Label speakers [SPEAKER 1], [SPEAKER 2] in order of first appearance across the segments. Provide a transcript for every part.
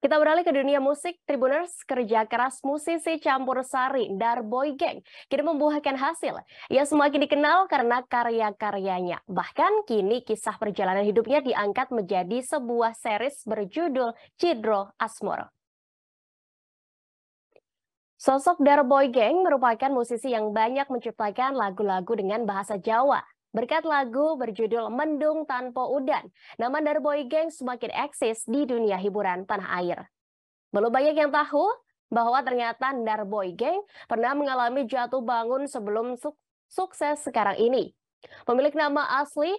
[SPEAKER 1] Kita beralih ke dunia musik, Tribuners kerja keras musisi campur sari Darboy Gang kini membuahkan hasil. Ia semakin dikenal karena karya-karyanya. Bahkan kini kisah perjalanan hidupnya diangkat menjadi sebuah series berjudul Cidro Asmoro. Sosok Darboy Gang merupakan musisi yang banyak menciptakan lagu-lagu dengan bahasa Jawa. Berkat lagu berjudul Mendung Tanpa Udan, nama Darboy Gang semakin eksis di dunia hiburan tanah air. Belum banyak yang tahu bahwa ternyata Darboy Gang pernah mengalami jatuh bangun sebelum suk sukses sekarang ini. Pemilik nama asli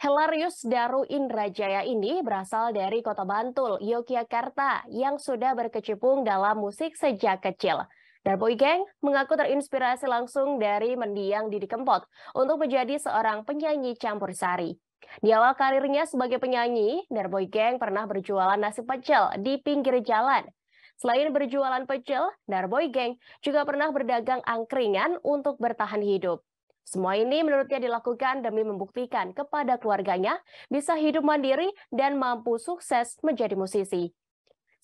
[SPEAKER 1] Hilarius Daru Indrajaya ini berasal dari kota Bantul, Yogyakarta yang sudah berkecimpung dalam musik sejak kecil. Darboy Gang mengaku terinspirasi langsung dari mendiang Didi Kempot untuk menjadi seorang penyanyi campur sari. Di awal karirnya sebagai penyanyi, Darboy Gang pernah berjualan nasi pecel di pinggir jalan. Selain berjualan pecel, Darboy Gang juga pernah berdagang angkringan untuk bertahan hidup. Semua ini menurutnya dilakukan demi membuktikan kepada keluarganya bisa hidup mandiri dan mampu sukses menjadi musisi.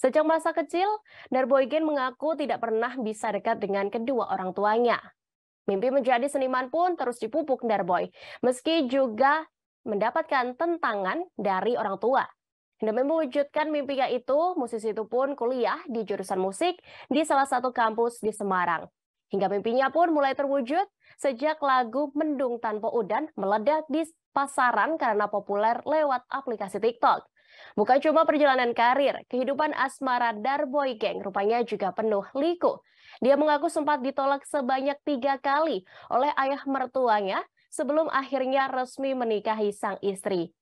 [SPEAKER 1] Sejak masa kecil, Darboygen mengaku tidak pernah bisa dekat dengan kedua orang tuanya. Mimpi menjadi seniman pun terus dipupuk Narboy, meski juga mendapatkan tentangan dari orang tua. Demi mewujudkan mimpinya itu, musisi itu pun kuliah di jurusan musik di salah satu kampus di Semarang. Hingga mimpinya pun mulai terwujud sejak lagu Mendung Tanpa Udan meledak di pasaran karena populer lewat aplikasi TikTok. Bukan cuma perjalanan karir, kehidupan asmara Darboy Gang rupanya juga penuh liku. Dia mengaku sempat ditolak sebanyak tiga kali oleh ayah mertuanya sebelum akhirnya resmi menikahi sang istri.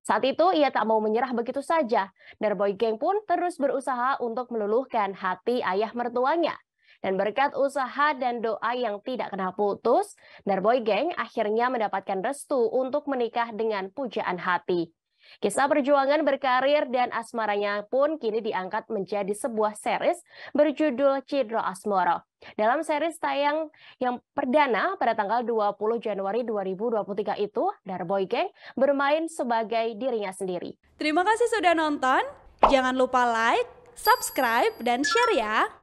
[SPEAKER 1] Saat itu ia tak mau menyerah begitu saja. Darboy Gang pun terus berusaha untuk meluluhkan hati ayah mertuanya. Dan berkat usaha dan doa yang tidak kena putus, Darboy Gang akhirnya mendapatkan restu untuk menikah dengan pujaan hati. Kisah perjuangan berkarir dan asmaranya pun kini diangkat menjadi sebuah series berjudul Cidro Asmoro. Dalam series tayang yang perdana pada tanggal 20 Januari 2023 itu, Darboy Gang bermain sebagai dirinya sendiri. Terima kasih sudah nonton. Jangan lupa like, subscribe, dan share ya.